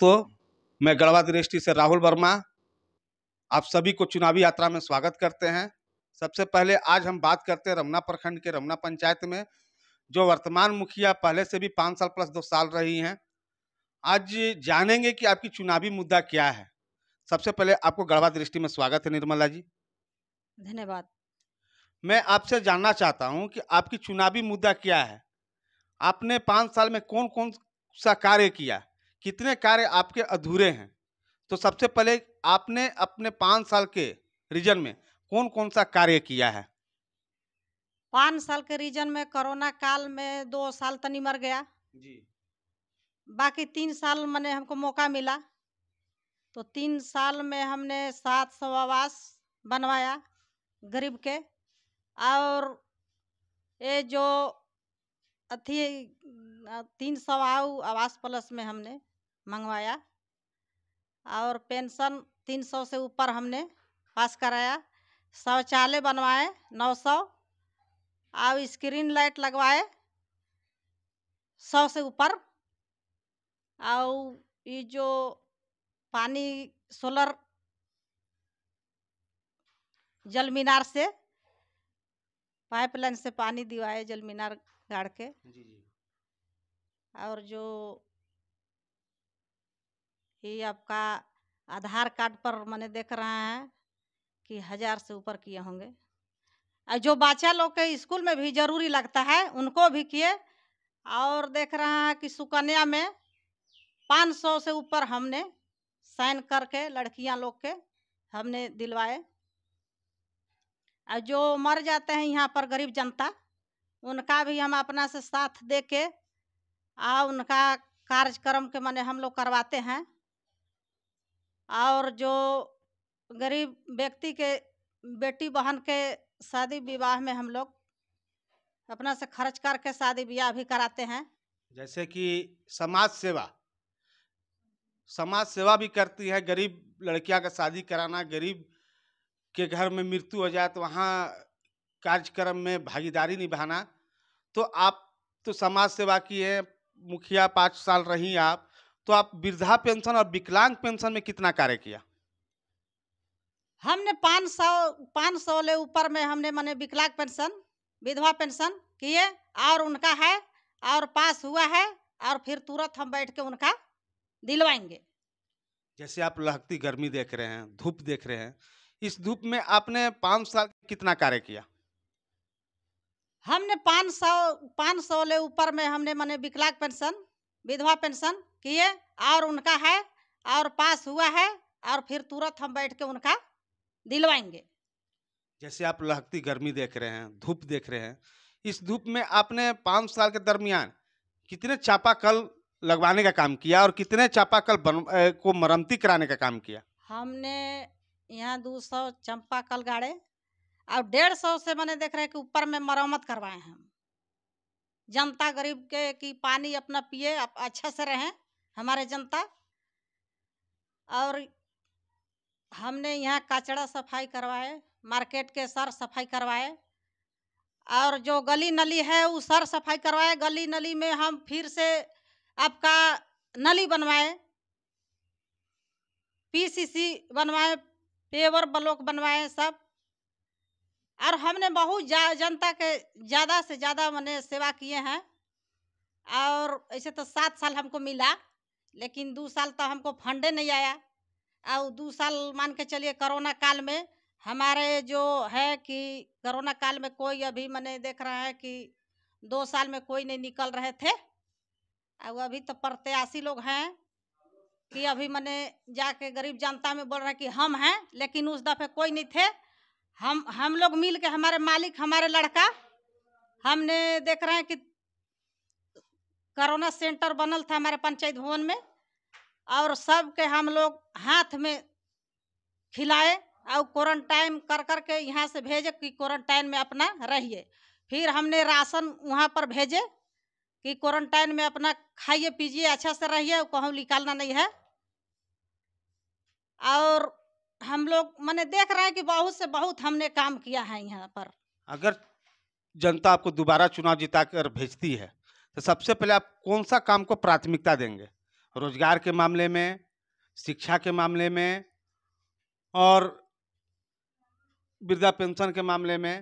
दोस्तों मैं गढ़वा दृष्टि से राहुल वर्मा आप सभी को चुनावी यात्रा में स्वागत करते हैं सबसे पहले आज हम बात करते हैं रमना प्रखंड के रमना पंचायत में जो वर्तमान मुखिया पहले से भी पाँच साल प्लस दो साल रही हैं आज जानेंगे कि आपकी चुनावी मुद्दा क्या है सबसे पहले आपको गढ़वा दृष्टि में स्वागत है निर्मला जी धन्यवाद मैं आपसे जानना चाहता हूँ कि आपकी चुनावी मुद्दा क्या है आपने पाँच साल में कौन कौन सा कार्य किया कितने कार्य आपके अधूरे हैं तो सबसे पहले आपने अपने पाँच साल के रीजन में कौन कौन सा कार्य किया है पाँच साल के रीजन में कोरोना काल में दो साल तो मर गया जी बाकी तीन साल मैंने हमको मौका मिला तो तीन साल में हमने सात सौ आवास बनवाया गरीब के और ये जो अथी तीन सौ आवास प्लस में हमने मंगवाया और पेंसन तीन सौ से ऊपर हमने पास कराया शौचालय बनवाए नौ सौ और स्क्रीन लाइट लगवाए सौ से ऊपर और ये जो पानी सोलर जल मीनार से पाइपलाइन से पानी दिवाए जल मीनार गाड़ के जी जी। और जो ये आपका आधार कार्ड पर मैंने देख रहे हैं कि हज़ार से ऊपर किए होंगे जो बच्चा लोग के स्कूल में भी ज़रूरी लगता है उनको भी किए और देख रहे हैं कि सुकन्या में पाँच सौ से ऊपर हमने साइन करके लड़कियां लोग के हमने दिलवाए जो मर जाते हैं यहाँ पर गरीब जनता उनका भी हम अपना से साथ दे के आ उनका कार्यक्रम के माने हम लोग करवाते हैं और जो गरीब व्यक्ति के बेटी बहन के शादी विवाह में हम लोग अपना से खर्च करके शादी ब्याह भी कराते हैं जैसे कि समाज सेवा समाज सेवा भी करती है गरीब लड़कियां का शादी कराना गरीब के घर में मृत्यु हो जाए तो वहाँ कार्यक्रम में भागीदारी निभाना तो आप तो समाज सेवा की है मुखिया पाँच साल रही आप तो आप वृद्धा पेंशन और विकलांग पेंशन में कितना कार्य किया हमने पाँच सौ पाँच सौ ले ऊपर में हमने माने विकलांग पेंशन विधवा पेंशन किए और उनका है और पास हुआ है और फिर तुरंत हम बैठ के उनका दिलवाएंगे जैसे आप लहकती गर्मी देख रहे हैं धूप देख रहे हैं इस धूप में आपने पाँच साल कितना कार्य किया हमने पाँच सौ पाँच सौ ले ऊपर में हमने माने विकलांग पेंशन विधवा पेंशन किए और उनका है और पास हुआ है और फिर तुरंत हम बैठ के उनका दिलवाएंगे जैसे आप लहकती गर्मी देख रहे हैं धूप देख रहे हैं इस धूप में आपने पाँच साल के दरमियान कितने चापाकल लगवाने का काम किया और कितने चापाकल बन को मरम्मती कराने का काम किया हमने यहाँ दो सौ चंपा कल गाड़े और डेढ़ सौ से मैंने देख रहे हैं कि ऊपर में मरम्मत करवाए हैं हम जनता गरीब के कि पानी अपना पिए आप अच्छा से रहें हमारे जनता और हमने यहाँ कचड़ा सफाई करवाए मार्केट के सर सफाई करवाए और जो गली नली है वो सर सफाई करवाए गली नली में हम फिर से आपका नली बनवाए पीसीसी बनवाए पेवर ब्लॉक बनवाए सब और हमने बहुत जा, जनता के ज़्यादा से ज़्यादा मैंने सेवा किए हैं और ऐसे तो सात साल हमको मिला लेकिन दो साल तो हमको फंडे नहीं आया और दो साल मान के चलिए कोरोना काल में हमारे जो है कि कोरोना काल में कोई अभी मैंने देख रहा है कि दो साल में कोई नहीं निकल रहे थे और अभी तो प्रत्याशी लोग हैं कि अभी मैंने जाके गरीब जनता में बोल रहे हैं कि हम हैं लेकिन उस दफ़े कोई नहीं थे हम हम लोग मिल के हमारे मालिक हमारे लड़का हमने देख रहे हैं कि कोरोना सेंटर बनल था हमारे पंचायत भवन में और सब के हम लोग हाथ में खिलाए और क्वारंटाइन कर कर के यहाँ से भेजे कि क्वारंटाइन में अपना रहिए फिर हमने राशन वहाँ पर भेजे कि क्वारंटाइन में अपना खाइए पीजिए अच्छा से रहिए कहूँ निकालना नहीं है और हम लोग मैंने देख रहे हैं कि बहुत से बहुत हमने काम किया है यहाँ पर अगर जनता आपको दोबारा चुनाव जिता कर भेजती है तो सबसे पहले आप कौन सा काम को प्राथमिकता देंगे रोजगार के मामले में शिक्षा के मामले में और वृद्धा पेंशन के मामले में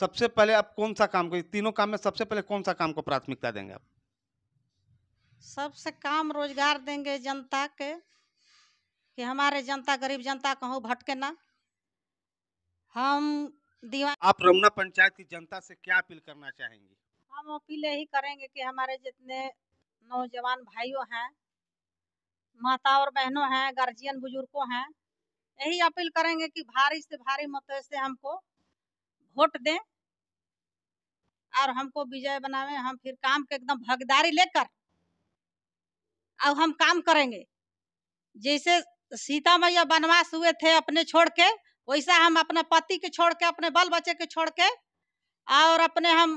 सबसे पहले आप कौन सा काम को तीनों काम में सबसे पहले कौन सा काम को प्राथमिकता देंगे आप सबसे काम रोजगार देंगे जनता के कि हमारे जनता गरीब जनता कहो भटके ना हम दीवान आप रमना पंचायत की जनता से क्या अपील करना चाहेंगे हम अपील यही करेंगे कि हमारे जितने नौजवान भाइयों हैं माता और बहनों हैं गार्जियन बुजुर्गों हैं यही अपील करेंगे कि भारी से भारी मत से हमको वोट दें और हमको विजय बनावे हम फिर काम के एकदम भागीदारी लेकर अब हम काम करेंगे जैसे तो सीता मैया वनवास हुए थे अपने छोड़ के वैसा हम अपने पति के छोड़ के अपने बाल बच्चे के छोड़ के और अपने हम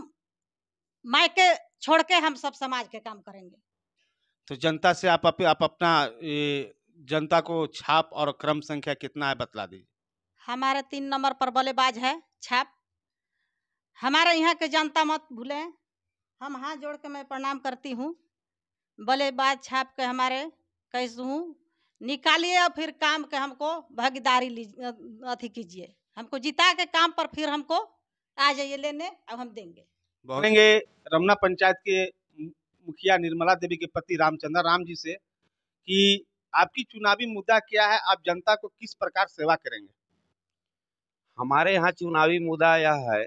मायके छोड़ के हम सब समाज के काम करेंगे तो जनता से आप आप अपना जनता को छाप और क्रम संख्या कितना है बतला दीजिए हमारे तीन नंबर पर बल्लेबाज है छाप हमारे यहाँ के जनता मत भूले हम हाथ जोड़ के मैं प्रणाम करती हूँ बल्लेबाज छाप के हमारे कैसे हूँ निकालिए और फिर काम के हमको भागीदारी अथी कीजिए हमको जिता के काम पर फिर हमको आ जाइए लेने अब हम देंगे बोलेंगे रमना पंचायत के मुखिया निर्मला देवी के पति रामचंद्र राम जी से कि आपकी चुनावी मुद्दा क्या है आप जनता को किस प्रकार सेवा करेंगे हमारे यहाँ चुनावी मुद्दा यह है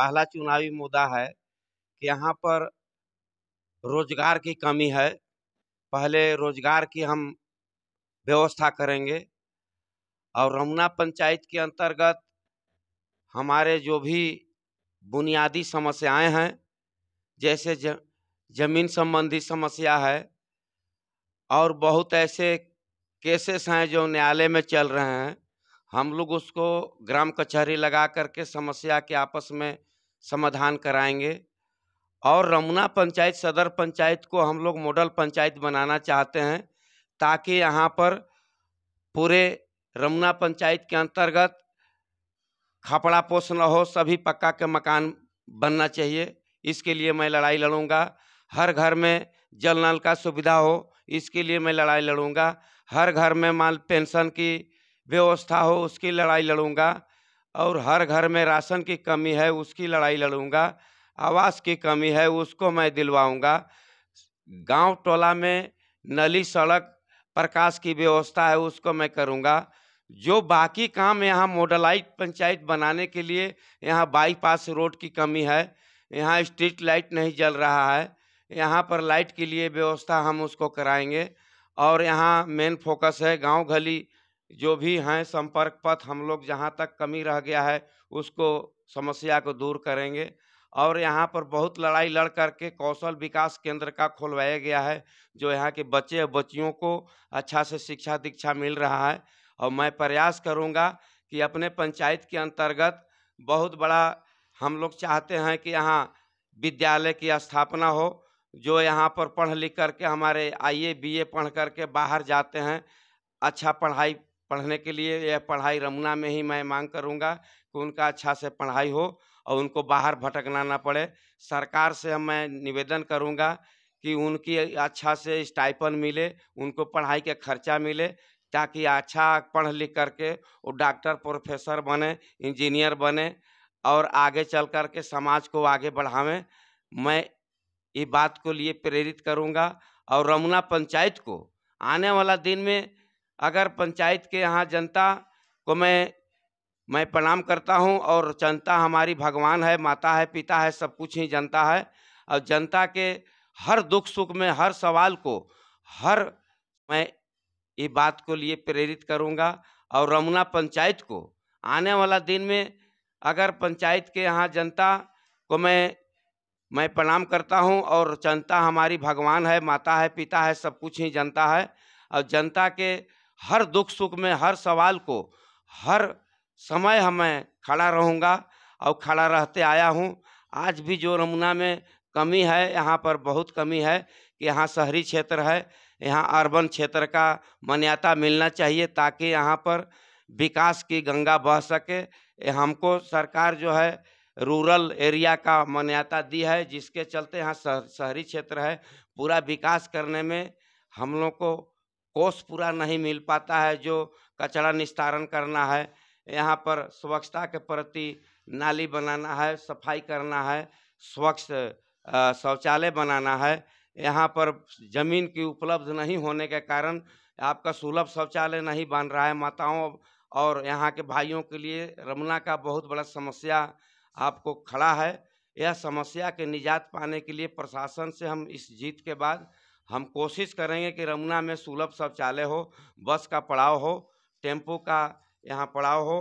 पहला चुनावी मुद्दा है कि यहाँ पर रोजगार की कमी है पहले रोजगार की हम व्यवस्था करेंगे और रमुना पंचायत के अंतर्गत हमारे जो भी बुनियादी समस्याएं हैं जैसे ज, जमीन संबंधी समस्या है और बहुत ऐसे केसेस हैं जो न्यायालय में चल रहे हैं हम लोग उसको ग्राम कचहरी लगा करके समस्या के आपस में समाधान कराएंगे और रमुना पंचायत सदर पंचायत को हम लोग मॉडल पंचायत बनाना चाहते हैं ताकि यहाँ पर पूरे रमुना पंचायत के अंतर्गत खपड़ा पोष न हो सभी पक्का के मकान बनना चाहिए इसके लिए मैं लड़ाई लड़ूंगा हर घर में जल नल का सुविधा हो इसके लिए मैं लड़ाई लड़ूंगा हर घर में माल पेंशन की व्यवस्था हो उसकी लड़ाई लड़ूंगा और हर घर में राशन की कमी है उसकी लड़ाई लड़ूंगा आवास की कमी है उसको मैं दिलवाऊंगा गांव टोला में नली सड़क प्रकाश की व्यवस्था है उसको मैं करूँगा जो बाकी काम यहाँ मॉडलाइट पंचायत बनाने के लिए यहाँ बाईपास रोड की कमी है यहाँ स्ट्रीट लाइट नहीं जल रहा है यहाँ पर लाइट के लिए व्यवस्था हम उसको कराएंगे और यहाँ मेन फोकस है गांव गली जो भी हैं संपर्क पथ हम लोग जहाँ तक कमी रह गया है उसको समस्या को दूर करेंगे और यहाँ पर बहुत लड़ाई लड़ करके कौशल विकास केंद्र का खोलवाया गया है जो यहाँ के बच्चे और बच्चियों को अच्छा से शिक्षा दीक्षा मिल रहा है और मैं प्रयास करूँगा कि अपने पंचायत के अंतर्गत बहुत बड़ा हम लोग चाहते हैं कि यहाँ विद्यालय की स्थापना हो जो यहाँ पर पढ़ लिख करके हमारे आई ए बी ए पढ़ करके बाहर जाते हैं अच्छा पढ़ाई पढ़ने के लिए यह पढ़ाई रमुना में ही मैं मांग करूँगा कि उनका अच्छा से पढ़ाई हो और उनको बाहर भटकना ना पड़े सरकार से हम मैं निवेदन करूँगा कि उनकी अच्छा से स्टाइपन मिले उनको पढ़ाई का खर्चा मिले ताकि अच्छा पढ़ लिख करके वो डॉक्टर प्रोफेसर बने इंजीनियर बने और आगे चल कर के समाज को आगे बढ़ावें मैं ये बात को लिए प्रेरित करूँगा और रमुना पंचायत को आने वाला दिन में अगर पंचायत के यहाँ जनता को मैं मैं प्रणाम करता हूँ और जनता हमारी भगवान है माता है पिता है सब कुछ ही जनता है और जनता के हर दुख सुख में हर सवाल को हर मैं ये बात को लिए प्रेरित करूँगा और रमुना पंचायत को आने वाला दिन में अगर पंचायत के यहाँ जनता को मैं मैं प्रणाम करता हूँ और जनता हमारी भगवान है माता है पिता है सब कुछ ही जनता है और जनता के हर दुख सुख में हर सवाल को हर समय हमें खड़ा रहूँगा और खड़ा रहते आया हूँ आज भी जो नमूना में कमी है यहाँ पर बहुत कमी है कि यहाँ शहरी क्षेत्र है यहाँ अर्बन क्षेत्र का मान्यता मिलना चाहिए ताकि यहाँ पर विकास की गंगा बह सके हमको सरकार जो है रूरल एरिया का मान्यता दी है जिसके चलते यहाँ शहरी क्षेत्र है पूरा विकास करने में हम लोग को कोष पूरा नहीं मिल पाता है जो कचरा निस्तारण करना है यहाँ पर स्वच्छता के प्रति नाली बनाना है सफाई करना है स्वच्छ शौचालय बनाना है यहाँ पर जमीन की उपलब्ध नहीं होने के कारण आपका सुलभ शौचालय नहीं बन रहा है माताओं और यहाँ के भाइयों के लिए रमना का बहुत बड़ा समस्या आपको खड़ा है यह समस्या के निजात पाने के लिए प्रशासन से हम इस जीत के बाद हम कोशिश करेंगे कि रमुना में सुलभ शौचालय हो बस का पड़ाव हो टेम्पो का यहाँ पड़ाव हो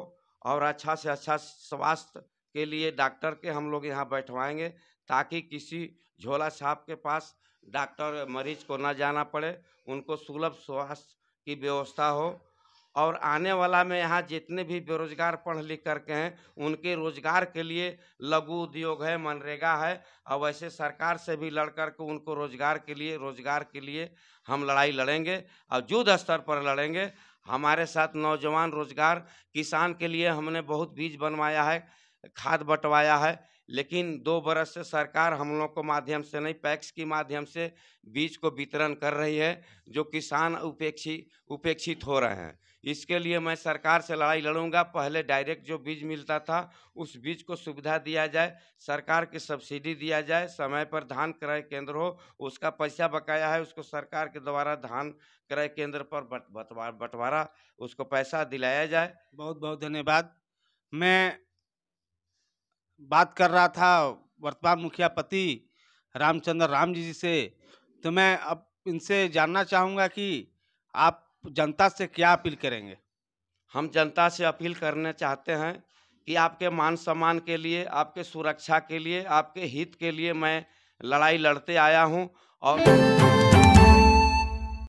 और अच्छा से अच्छा स्वास्थ्य के लिए डॉक्टर के हम लोग यहाँ बैठवाएंगे ताकि किसी झोला छाप के पास डॉक्टर मरीज को ना जाना पड़े उनको सुलभ स्वास्थ्य की व्यवस्था हो और आने वाला में यहाँ जितने भी बेरोजगार पढ़ लिख करके हैं उनके रोजगार के लिए लघु उद्योग है मनरेगा है और वैसे सरकार से भी लड़ कर के उनको रोजगार के लिए रोजगार के लिए हम लड़ाई लड़ेंगे और युद्ध स्तर पर लड़ेंगे हमारे साथ नौजवान रोजगार किसान के लिए हमने बहुत बीज बनवाया है खाद बंटवाया है लेकिन दो बरस से सरकार हम लोग को माध्यम से नहीं पैक्स के माध्यम से बीज को वितरण कर रही है जो किसान उपेक्षी उपेक्षित हो रहे हैं इसके लिए मैं सरकार से लड़ाई लड़ूंगा पहले डायरेक्ट जो बीज मिलता था उस बीज को सुविधा दिया जाए सरकार की सब्सिडी दिया जाए समय पर धान क्रय केंद्र हो उसका पैसा बकाया है उसको सरकार के द्वारा धान क्रय केंद्र पर बंटवारा बत, उसको पैसा दिलाया जाए बहुत बहुत धन्यवाद मैं बात कर रहा था वर्तमान मुखिया पति रामचंद्र राम जी से तो मैं अब इनसे जानना चाहूँगा कि आप जनता से क्या अपील करेंगे हम जनता से अपील करना चाहते हैं कि आपके मान सम्मान के लिए आपके सुरक्षा के लिए आपके हित के लिए मैं लड़ाई लड़ते आया हूँ और